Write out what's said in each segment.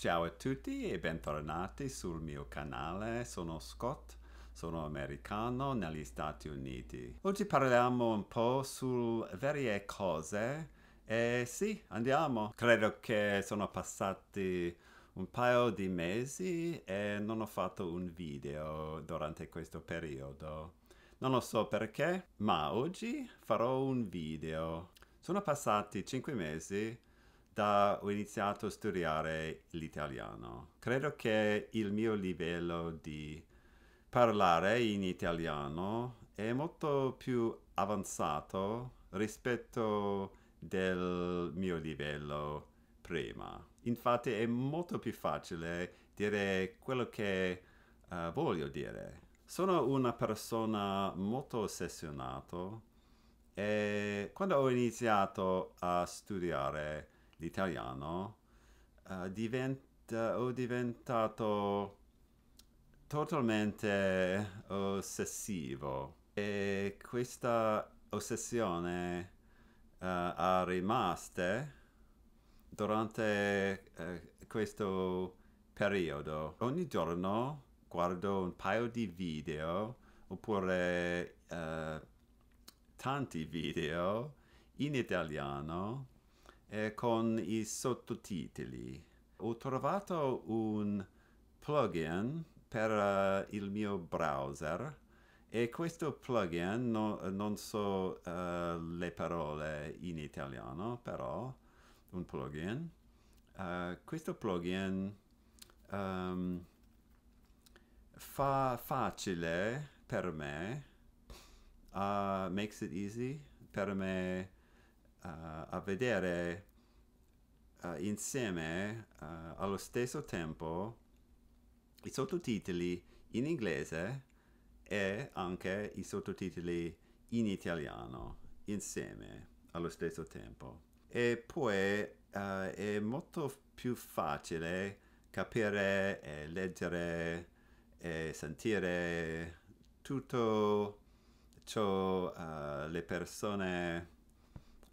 Ciao a tutti e bentornati sul mio canale, sono Scott, sono americano negli Stati Uniti. Oggi parliamo un po' su varie cose e sì, andiamo! Credo che sono passati un paio di mesi e non ho fatto un video durante questo periodo. Non lo so perché, ma oggi farò un video. Sono passati 5 mesi da ho iniziato a studiare l'italiano. Credo che il mio livello di parlare in italiano è molto più avanzato rispetto del mio livello prima. Infatti è molto più facile dire quello che uh, voglio dire. Sono una persona molto ossessionata e quando ho iniziato a studiare l'italiano, uh, diventa, ho diventato totalmente ossessivo e questa ossessione uh, eh, è rimasta durante uh, questo periodo. Ogni giorno guardo un paio di video oppure uh, tanti video in italiano eh, con i sottotitoli. Ho trovato un plugin per uh, il mio browser e questo plugin no, non so uh, le parole in italiano, però un plugin. Uh, questo plugin um, fa facile per me, makes it easy per me a vedere eh, insieme eh, allo stesso tempo i sottotitoli in inglese e anche i sottotitoli in italiano insieme allo stesso tempo. E poi uh, è molto più facile capire e leggere e sentire tutto ciò uh, le persone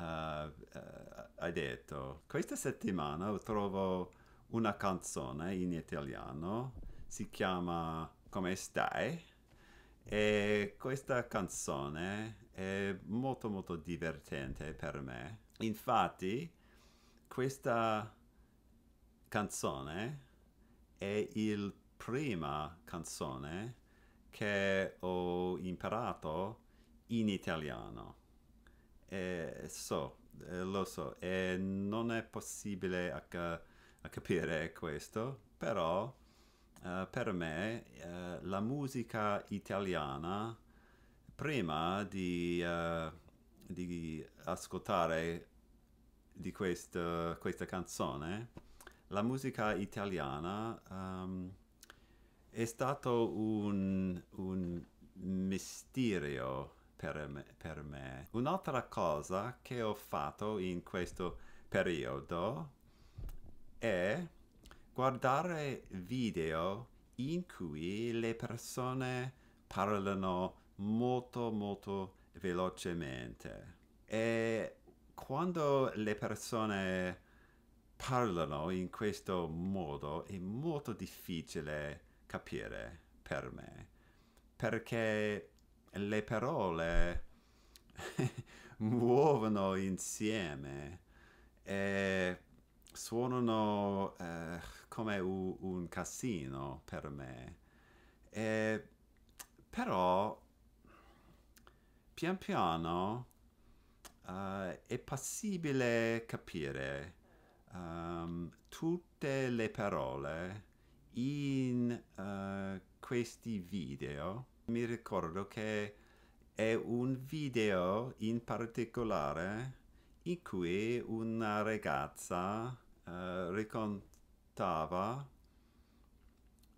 uh, hai detto, questa settimana trovo una canzone in italiano, si chiama Come stai? E questa canzone è molto molto divertente per me. Infatti, questa canzone è la prima canzone che ho imparato in italiano eh, so, eh, lo so, eh, non è possibile a, ca- a capire questo, però eh, per me eh, la musica italiana, prima di, eh, di ascoltare di questa, questa canzone, la musica italiana um, è stato un, un, mistero per me, per me. Un'altra cosa che ho fatto in questo periodo è guardare video in cui le persone parlano molto molto velocemente e quando le persone parlano in questo modo è molto difficile capire per me perché le parole muovono insieme e suonano eh, come u- un casino per me. E, però pian piano uh, è possibile capire um, tutte le parole in uh, questi video mi ricordo che è un video in particolare in cui una ragazza uh, raccontava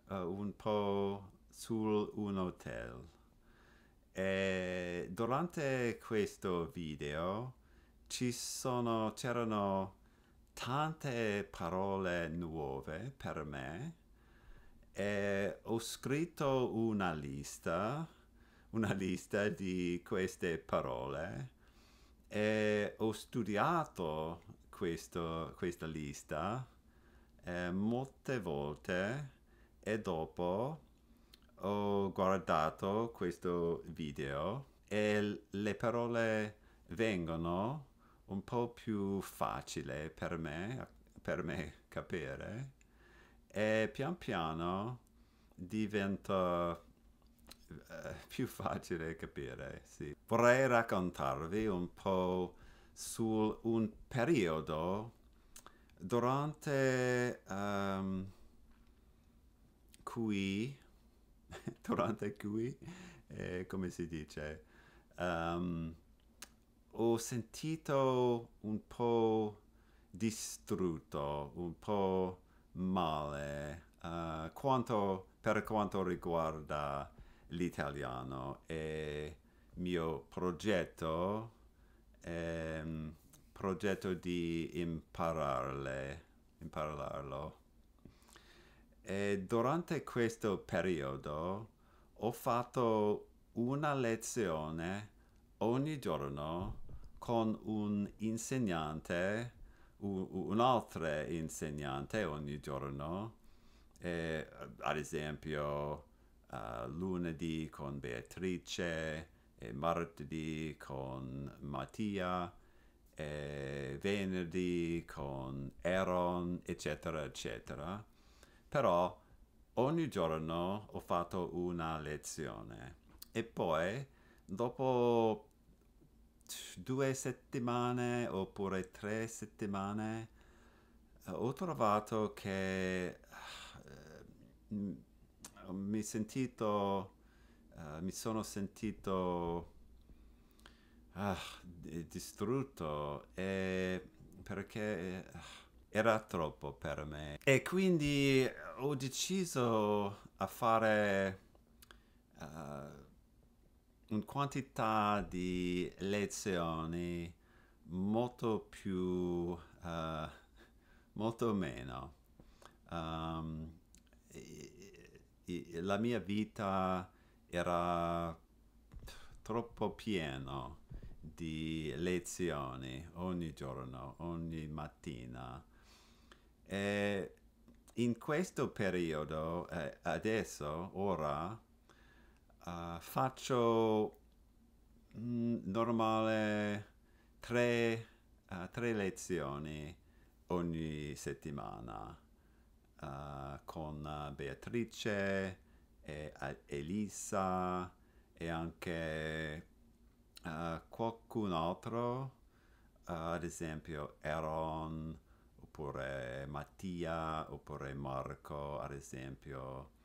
uh, un po' su un hotel. E durante questo video ci sono, c'erano tante parole nuove per me e eh, ho scritto una lista, una lista di queste parole e ho studiato questo, questa lista eh, molte volte e dopo ho guardato questo video e le parole vengono un po' più facile per me, per me capire e pian piano diventa eh, più facile capire. Sì. Vorrei raccontarvi un po' su un periodo durante um, ehm, cui, durante cui, eh, come si dice, um, ho sentito un po' distrutto, un po' male uh, quanto, per quanto riguarda l'italiano e il mio progetto, ehm, progetto di impararle, impararlo. E durante questo periodo ho fatto una lezione ogni giorno con un insegnante un'altra insegnante ogni giorno, e, eh, ad esempio uh, lunedì con Beatrice, e martedì con Mattia, e venerdì con Aaron, eccetera, eccetera. Però ogni giorno ho fatto una lezione e poi dopo due settimane oppure tre settimane eh, ho trovato che uh, mi sentito uh, mi sono sentito uh, distrutto e perché era troppo per me e quindi ho deciso a fare una quantità di lezioni molto più, uh, molto meno. Um, e, e la mia vita era troppo piena di lezioni ogni giorno, ogni mattina. E in questo periodo, eh, adesso, ora, uh, faccio mm, normale tre, uh, tre, lezioni ogni settimana uh, con Beatrice e Elisa e anche qualcun altro, ad esempio Aaron oppure Mattia oppure Marco, ad esempio.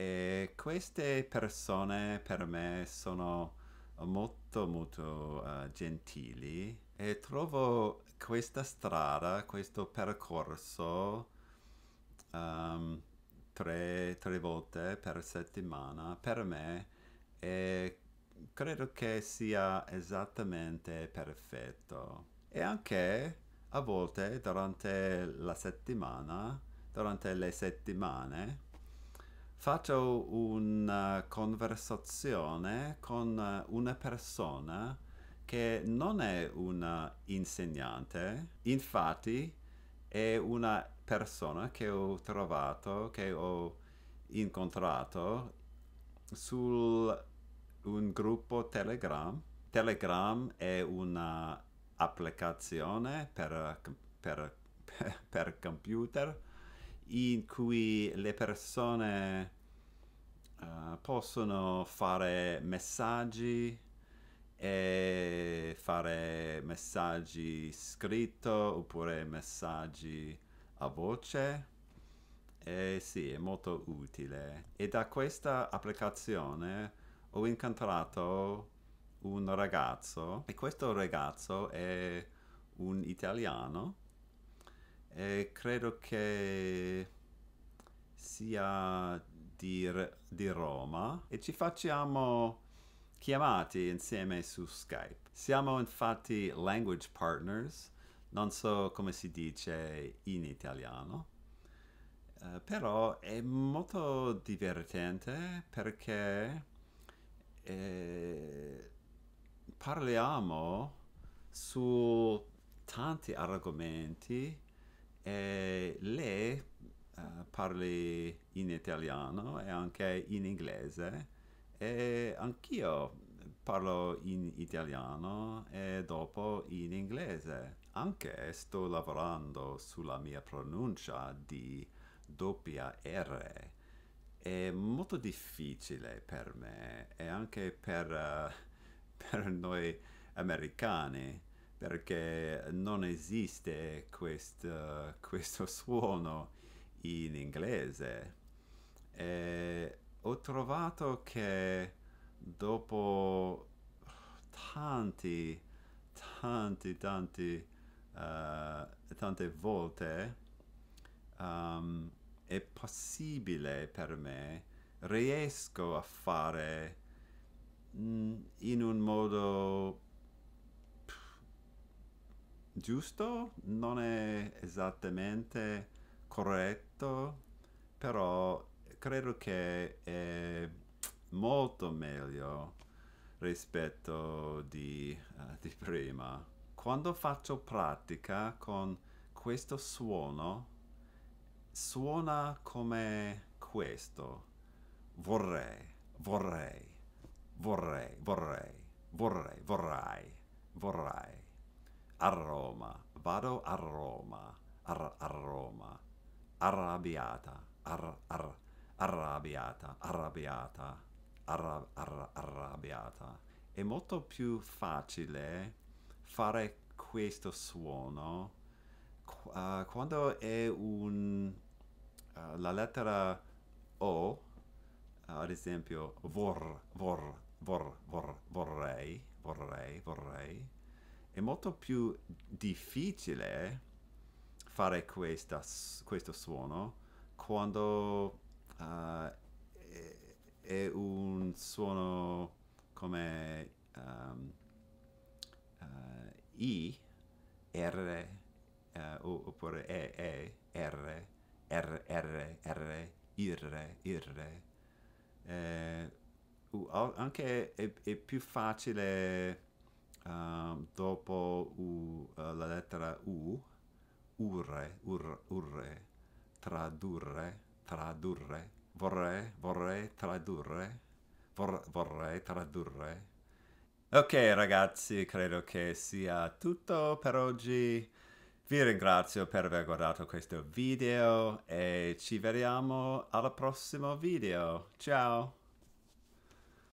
E queste persone per me sono molto molto uh, gentili e trovo questa strada, questo percorso um, tre, tre volte per settimana per me e credo che sia esattamente perfetto. E anche a volte durante la settimana, durante le settimane, faccio una conversazione con eh, una persona che non è un insegnante, infatti è una persona che ho trovato, che ho incontrato su un gruppo Telegram. Telegram è un'applicazione per, per, per, per computer in cui le persone uh, possono fare messaggi e fare messaggi scritto oppure messaggi a voce. E sì, è molto utile. E da questa applicazione ho incontrato un ragazzo e questo ragazzo è un italiano e eh, credo che sia di, di Roma e ci facciamo chiamati insieme su Skype. Siamo infatti language partners, non so come si dice in italiano. Uh, però è molto divertente perché eh, parliamo su tanti argomenti e lei uh, eh, parla in italiano e anche in inglese e anch'io parlo in italiano e dopo in inglese. Anche sto lavorando sulla mia pronuncia di doppia R. È molto difficile per me e anche per, uh, per noi americani perché non esiste eh, questo, questo suono in inglese. E ho trovato che dopo tanti, tanti, tanti, uh, tante volte um, è possibile per me, riesco a fare mm, in un modo giusto, non è esattamente corretto, però credo che è molto meglio rispetto di, uh, di prima. Quando faccio pratica con questo suono, suona come questo. Vorrei, vorrei, vorrei, vorrei, vorrei, vorrei, vorrei a Roma, vado a Roma, ar, a Roma, arrabbiata, ar, ar, arrabbiata, arrabbiata, arra, arra, arrabbiata. È molto più facile fare questo suono uh, quando è un, uh, la lettera O, uh, ad esempio vor, vor, vor, vor, vorrei, vorrei, vorrei, è molto più difficile fare questa, questo suono quando uh, è, è, un suono come um, uh, I, R, uh, oppure E, E, R, R, R, R, IR, IR. Eh, anche è, è più facile Ehm, dopo u, uh, la lettera U, urre, ur, urre, tradurre, tradurre, vorrei, vorrei tradurre, vor, vorrei tradurre. Ok ragazzi, credo che sia tutto per oggi. Vi ringrazio per aver guardato questo video e ci vediamo al prossimo video. Ciao!